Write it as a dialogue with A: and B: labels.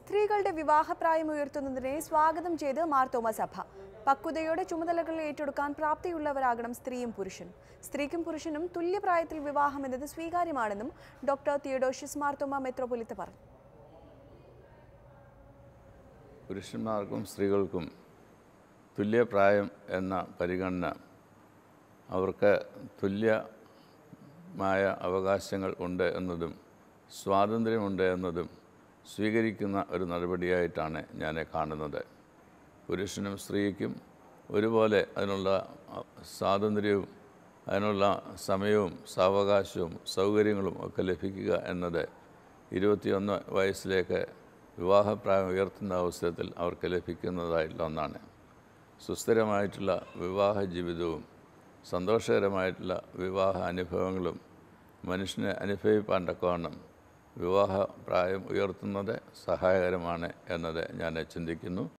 A: സ്ത്രീകളുടെ വിവാഹപ്രായം ഉയർത്തുന്നതിനെ സ്വാഗതം ചെയ്ത് മാർ തോമസ് സഭ പക്വതയോടെ ചുമതലകൾ ഏറ്റെടുക്കാൻ പ്രാപ്തിയുള്ളവരാകണം സ്ത്രീയും പുരുഷനും സ്ത്രീക്കും പുരുഷനും തുല്യപ്രായത്തിൽ വിവാഹം എന്നത് സ്വീകാര്യമാണെന്നും ഡോക്ടർ തിയഡോഷ്യസ് മാർത്തോമ മെത്രോപൊലിത്ത പറഞ്ഞു
B: പുരുഷന്മാർക്കും സ്ത്രീകൾക്കും തുല്യപ്രായം എന്ന പരിഗണന അവർക്ക് തുല്യമായ അവകാശങ്ങൾ ഉണ്ട് എന്നതും സ്വാതന്ത്ര്യമുണ്ട് എന്നതും സ്വീകരിക്കുന്ന ഒരു നടപടിയായിട്ടാണ് ഞാൻ കാണുന്നത് പുരുഷനും സ്ത്രീക്കും ഒരുപോലെ അതിനുള്ള സ്വാതന്ത്ര്യവും അതിനുള്ള സമയവും സാവകാശവും സൗകര്യങ്ങളും ഒക്കെ ലഭിക്കുക എന്നത് ഇരുപത്തിയൊന്ന് വയസ്സിലേക്ക് വിവാഹപ്രായം ഉയർത്തുന്ന അവസരത്തിൽ അവർക്ക് ലഭിക്കുന്നതായിട്ടുള്ള ഒന്നാണ് സുസ്ഥിരമായിട്ടുള്ള വിവാഹ ജീവിതവും സന്തോഷകരമായിട്ടുള്ള വിവാഹ അനുഭവങ്ങളും മനുഷ്യനെ അനുഭവിപ്പാൻ തക്കവണ്ണം വിവാഹ പ്രായം ഉയർത്തുന്നത് സഹായകരമാണ് എന്നത് ഞാൻ ചിന്തിക്കുന്നു